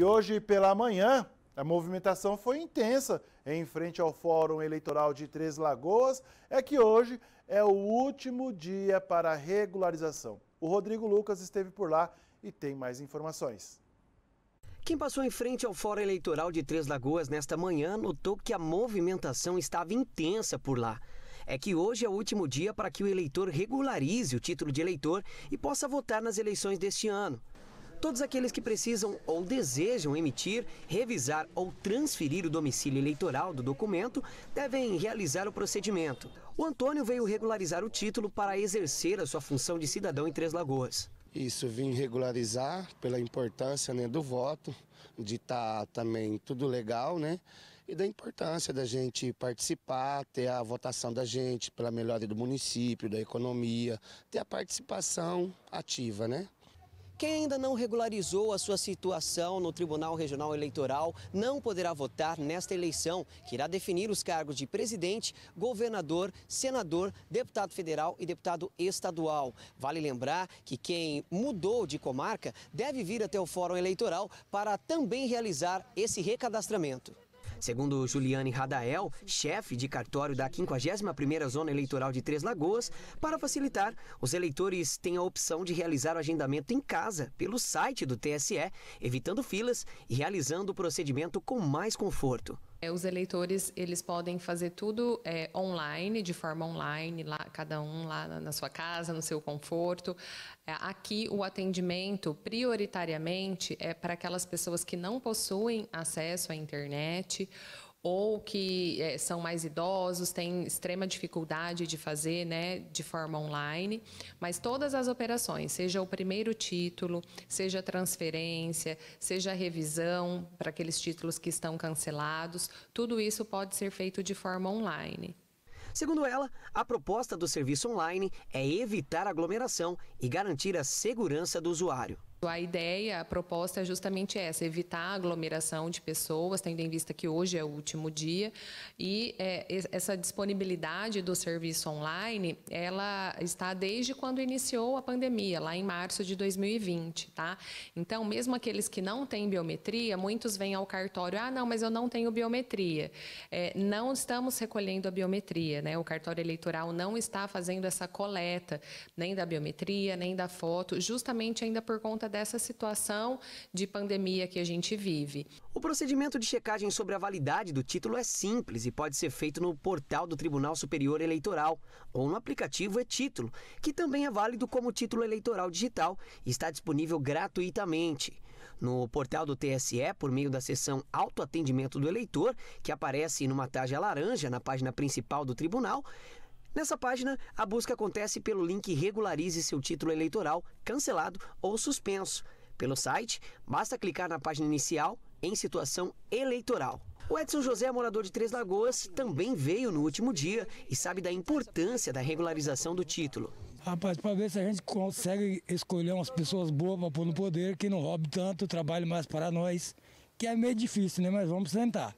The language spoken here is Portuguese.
E hoje pela manhã, a movimentação foi intensa em frente ao Fórum Eleitoral de Três Lagoas. É que hoje é o último dia para regularização. O Rodrigo Lucas esteve por lá e tem mais informações. Quem passou em frente ao Fórum Eleitoral de Três Lagoas nesta manhã notou que a movimentação estava intensa por lá. É que hoje é o último dia para que o eleitor regularize o título de eleitor e possa votar nas eleições deste ano. Todos aqueles que precisam ou desejam emitir, revisar ou transferir o domicílio eleitoral do documento devem realizar o procedimento. O Antônio veio regularizar o título para exercer a sua função de cidadão em Três Lagoas. Isso vim regularizar pela importância né, do voto, de estar tá, também tudo legal, né? E da importância da gente participar, ter a votação da gente pela melhoria do município, da economia, ter a participação ativa, né? Quem ainda não regularizou a sua situação no Tribunal Regional Eleitoral não poderá votar nesta eleição, que irá definir os cargos de presidente, governador, senador, deputado federal e deputado estadual. Vale lembrar que quem mudou de comarca deve vir até o Fórum Eleitoral para também realizar esse recadastramento. Segundo Juliane Radael, chefe de cartório da 51ª Zona Eleitoral de Três Lagoas, para facilitar, os eleitores têm a opção de realizar o agendamento em casa, pelo site do TSE, evitando filas e realizando o procedimento com mais conforto. É, os eleitores eles podem fazer tudo é, online, de forma online, lá, cada um lá na, na sua casa, no seu conforto. É, aqui o atendimento prioritariamente é para aquelas pessoas que não possuem acesso à internet ou que é, são mais idosos, têm extrema dificuldade de fazer né, de forma online, mas todas as operações, seja o primeiro título, seja transferência, seja revisão para aqueles títulos que estão cancelados, tudo isso pode ser feito de forma online. Segundo ela, a proposta do serviço online é evitar aglomeração e garantir a segurança do usuário. A ideia, a proposta é justamente essa, evitar a aglomeração de pessoas, tendo em vista que hoje é o último dia, e é, essa disponibilidade do serviço online, ela está desde quando iniciou a pandemia, lá em março de 2020, tá? Então, mesmo aqueles que não têm biometria, muitos vêm ao cartório, ah, não, mas eu não tenho biometria. É, não estamos recolhendo a biometria, né? O cartório eleitoral não está fazendo essa coleta, nem da biometria, nem da foto, justamente ainda por conta dessa situação de pandemia que a gente vive. O procedimento de checagem sobre a validade do título é simples e pode ser feito no portal do Tribunal Superior Eleitoral ou no aplicativo e-Título, que também é válido como título eleitoral digital e está disponível gratuitamente. No portal do TSE, por meio da seção Autoatendimento do Eleitor, que aparece numa tarja laranja na página principal do tribunal, Nessa página, a busca acontece pelo link Regularize seu título eleitoral, cancelado ou suspenso. Pelo site, basta clicar na página inicial em situação eleitoral. O Edson José, morador de Três Lagoas, também veio no último dia e sabe da importância da regularização do título. Rapaz, para ver se a gente consegue escolher umas pessoas boas para pôr no poder, que não roube tanto, trabalhe mais para nós, que é meio difícil, né? Mas vamos tentar.